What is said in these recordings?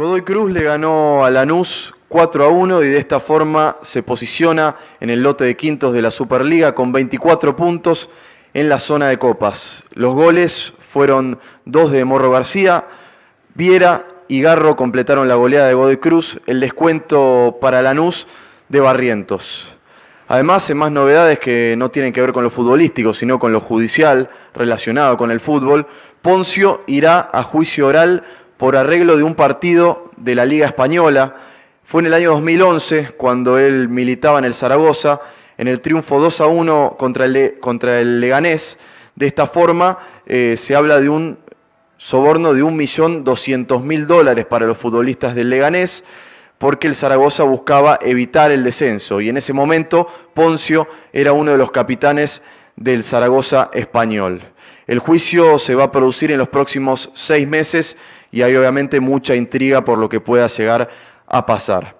Godoy Cruz le ganó a Lanús 4 a 1 y de esta forma se posiciona en el lote de quintos de la Superliga con 24 puntos en la zona de copas. Los goles fueron dos de Morro García, Viera y Garro completaron la goleada de Godoy Cruz, el descuento para Lanús de Barrientos. Además, en más novedades que no tienen que ver con lo futbolístico, sino con lo judicial relacionado con el fútbol, Poncio irá a juicio oral por arreglo de un partido de la Liga Española. Fue en el año 2011 cuando él militaba en el Zaragoza, en el triunfo 2 a 1 contra el, contra el Leganés. De esta forma eh, se habla de un soborno de 1.200.000 dólares para los futbolistas del Leganés, porque el Zaragoza buscaba evitar el descenso. Y en ese momento Poncio era uno de los capitanes del Zaragoza español. El juicio se va a producir en los próximos seis meses y hay obviamente mucha intriga por lo que pueda llegar a pasar.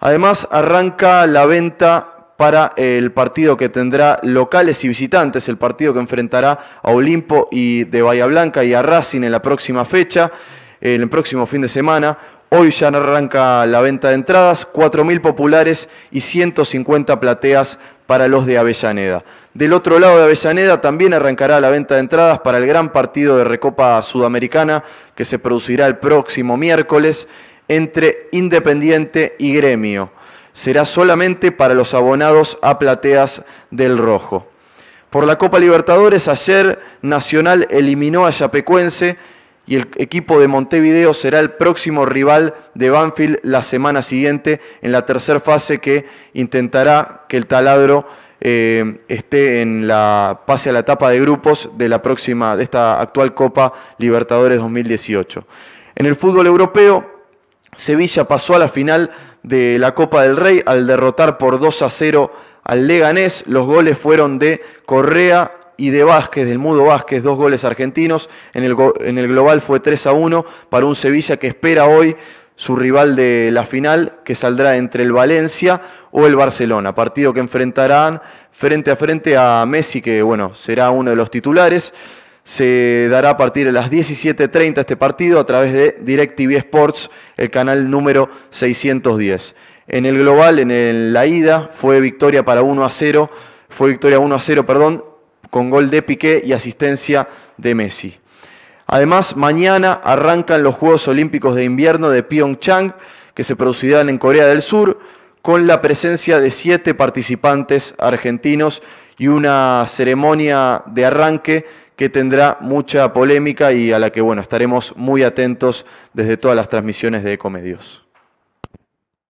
Además, arranca la venta para el partido que tendrá locales y visitantes, el partido que enfrentará a Olimpo y de Bahía Blanca y a Racing en la próxima fecha, el próximo fin de semana. Hoy ya arranca la venta de entradas, 4.000 populares y 150 plateas para los de Avellaneda. Del otro lado de Avellaneda también arrancará la venta de entradas para el gran partido de Recopa Sudamericana que se producirá el próximo miércoles entre Independiente y Gremio. Será solamente para los abonados a plateas del Rojo. Por la Copa Libertadores ayer Nacional eliminó a Yapecuense y el equipo de Montevideo será el próximo rival de Banfield la semana siguiente en la tercera fase que intentará que el taladro eh, esté en la pase a la etapa de grupos de la próxima de esta actual Copa Libertadores 2018. En el fútbol europeo, Sevilla pasó a la final de la Copa del Rey al derrotar por 2 a 0 al Leganés. Los goles fueron de Correa, y de Vázquez, del Mudo Vázquez, dos goles argentinos. En el, en el global fue 3 a 1 para un Sevilla que espera hoy su rival de la final, que saldrá entre el Valencia o el Barcelona, partido que enfrentarán frente a frente a Messi, que bueno, será uno de los titulares. Se dará a partir de las 17.30 este partido a través de DirecTV Sports, el canal número 610. En el global, en la ida, fue victoria para 1 a 0, fue victoria 1 a 0, perdón, con gol de Piqué y asistencia de Messi. Además, mañana arrancan los Juegos Olímpicos de Invierno de Pyeongchang, que se producirán en Corea del Sur, con la presencia de siete participantes argentinos y una ceremonia de arranque que tendrá mucha polémica y a la que bueno, estaremos muy atentos desde todas las transmisiones de Ecomedios.